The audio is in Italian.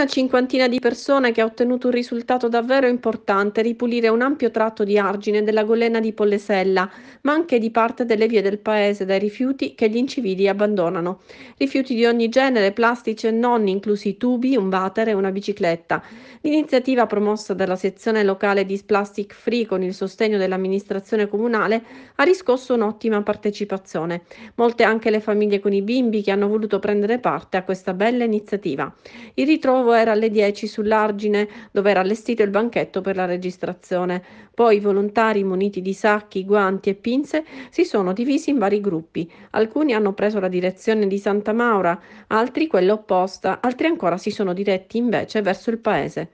una cinquantina di persone che ha ottenuto un risultato davvero importante, ripulire un ampio tratto di argine della golena di Pollesella, ma anche di parte delle vie del paese dai rifiuti che gli incivili abbandonano. Rifiuti di ogni genere, plastici e non, inclusi tubi, un water e una bicicletta. L'iniziativa promossa dalla sezione locale di Plastic Free con il sostegno dell'amministrazione comunale ha riscosso un'ottima partecipazione. Molte anche le famiglie con i bimbi che hanno voluto prendere parte a questa bella iniziativa. Il ritrovo L'arrivo era alle 10 sull'argine dove era allestito il banchetto per la registrazione. Poi i volontari muniti di sacchi, guanti e pinze si sono divisi in vari gruppi. Alcuni hanno preso la direzione di Santa Maura, altri quella opposta, altri ancora si sono diretti invece verso il paese.